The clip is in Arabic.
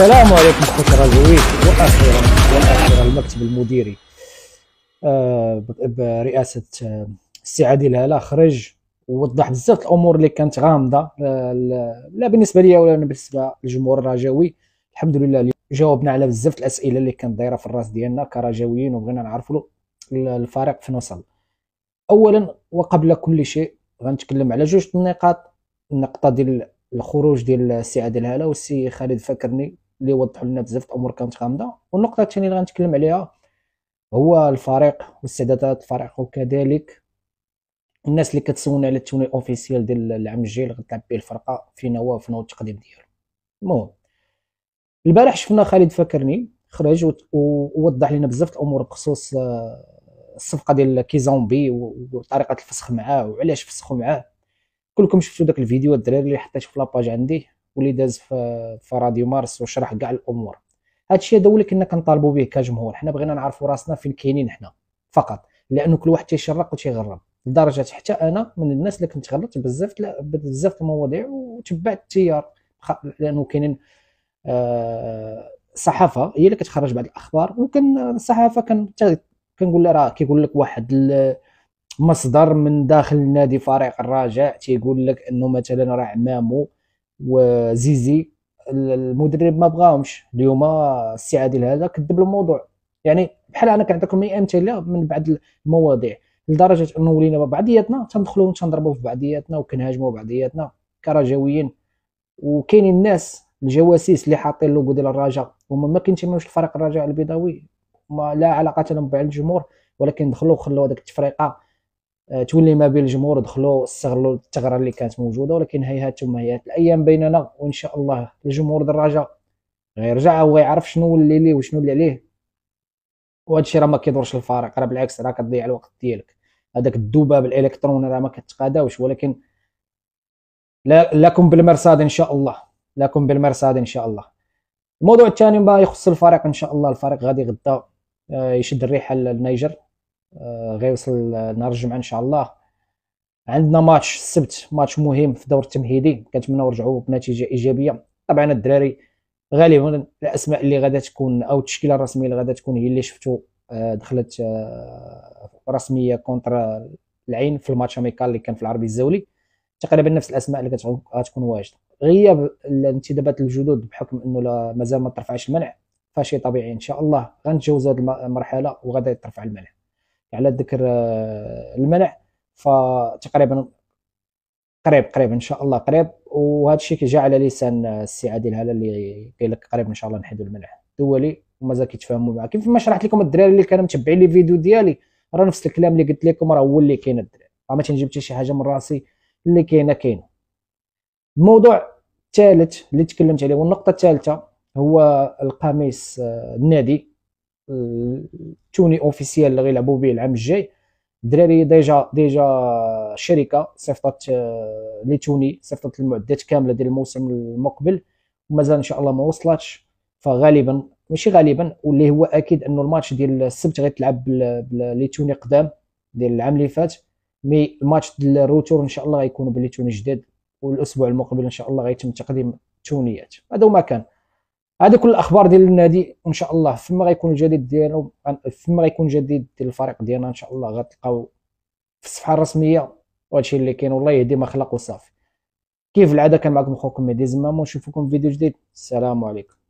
السلام عليكم خوتي رجويك واخيرا واخيرا المكتب المديري آه، برئاسه آه، السي عادل هلا خرج ووضح بزاف الامور اللي كانت غامضه آه، لا بالنسبه لي ولا بالنسبه للجمهور الرجاوي الحمد لله اليوم جاوبنا على بزاف الاسئله اللي كانت دايره في الراس ديالنا كرجاويين وبغينا نعرفوا الفريق فين وصل اولا وقبل كل شيء غنتكلم على جوج النقاط النقطه ديال الخروج ديال السي عادل هلا والسي خالد فكرني اللي وضحوا لنا بزاف الامور كانت غامضه والنقطه الثانيه اللي غنتكلم عليها هو الفريق واستعدادات الفريق وكذلك الناس اللي كتسولنا على التوني اوفيسيال ديال العام الجاي اللي غتلعب به الفرقه نواه هو نواه التقديم ديالو المهم البارح شفنا خالد فكرني خرج ووضح لنا بزاف الامور بخصوص آه، الصفقه ديال كيزومبي وطريقه الفسخ معاه وعلاش فسخوا معاه كلكم شفتوا داك الفيديو الدراري اللي حطيت في لاباج عندي واللي داز في, في راديو مارس وشرح كاع الامور هادشي هذا هو اللي كنا كنطالبوا به كجمهور حنا بغينا نعرفوا راسنا فين كاينين حنا فقط لانه كل واحد تيشرق وتيغرب لدرجه حتى انا من الناس اللي كنت غلطت بزاف بزاف المواضيع وتبعت التيار لانه كاينين آه، صحافه الصحافه هي اللي كتخرج بعض الاخبار وكان الصحافه كان كنقول لها راه كيقول لك واحد مصدر من داخل نادي فريق الرجاء تيقول لك انه مثلا راه عمامو وزيزي المدرب ما بغاهمش اليوم السي عادل هذا كذب الموضوع يعني بحال انا كنعطيكم اي امثله من بعض المواضيع لدرجه انه ولينا بعضياتنا تندخلوا وتنضربوا في بعضياتنا وكنهاجموا بعضياتنا كرجاويين وكاينين الناس الجواسيس اللي حاطين لوغو ديال الرجاء هما ما كينتموش لفريق الرجاء البيضاوي ما لا علاقه لهم بالجمهور ولكن دخلوا وخلوا هذيك التفريقه آه، تولي ما بين الجمهور دخلوا استغلوا الثغره اللي كانت موجوده ولكن هيهات ثم هيهات الايام بيننا وان شاء الله الجمهور دراجه غيرجع هو يعرف شنو اللي ليه وشنو اللي عليه وهذا الشيء راه ما كيدورش الفريق راه بالعكس راه كتضيع الوقت ديالك هذاك الذباب الالكتروني راه ما كتقاداوش ولكن لا لكم بالمرصاد ان شاء الله لكم بالمرصاد ان شاء الله الموضوع الثاني ما يخص الفريق ان شاء الله الفريق غادي غدا آه، يشد الريحه للنيجر آه، غيوصل نهار الجمعه ان شاء الله عندنا ماتش السبت ماتش مهم في الدور التمهيدي كنتمنى نرجعوا بنتيجه ايجابيه طبعا الدراري غالبا الاسماء اللي غادا تكون او التشكيله الرسميه اللي غادا تكون هي اللي شفتو آه، دخلت آه، رسميه كونتر العين في الماتش اميكال اللي كان في العربي الزولي تقريبا نفس الاسماء اللي غتكون واجده غياب الانتدابات الجدد بحكم انه مازال ما ترفعش المنع فشي طبيعي ان شاء الله غنتجاوزوا هذه المرحله وغادا يترفع المنع على ذكر آه، المنع فتقريبا قريب قريب ان شاء الله قريب وهذا الشيء كيجي على لسان آه، السي عادل هذا اللي قال لك قريب ان شاء الله نحيدوا المنع الدولي ومازال كيتفاهموا معاه كيف ما شرحت لكم الدراري اللي كانوا متبعين لي فيديو ديالي راه نفس الكلام اللي قلت لكم راه هو اللي كاين الدراري راه ما تنجيب حتى شي حاجه من راسي اللي كاينه كاينه الموضوع الثالث اللي تكلمت عليه والنقطه الثالثه هو القميص آه، النادي آه، توني اوفيسيال اللي غيلعبوا به العام الجاي الدراري ديجا ديجا شركه صيفطت آه، توني صيفطت المعدات كامله ديال الموسم المقبل ومازال ان شاء الله ما وصلتش فغالبا ماشي غالبا واللي هو اكيد انه الماتش ديال السبت غيتلعب بليتوني قدام ديال العام اللي فات مي الماتش ديال الروتور ان شاء الله غيكونوا بليتوني جداد والاسبوع المقبل ان شاء الله غيتم تقديم التونيات هذا ما كان هذه كل الاخبار ديال النادي ان شاء الله فما غيكون الجديد ديالو فما غيكون جديد ديال الفريق ديالنا ان شاء الله غتلقاو في الصفحه الرسميه وهادشي اللي كاين والله يهدي ما خلق وصافي كيف العاده كان معكم خوكم ميديزما ونشوفكم في فيديو جديد السلام عليكم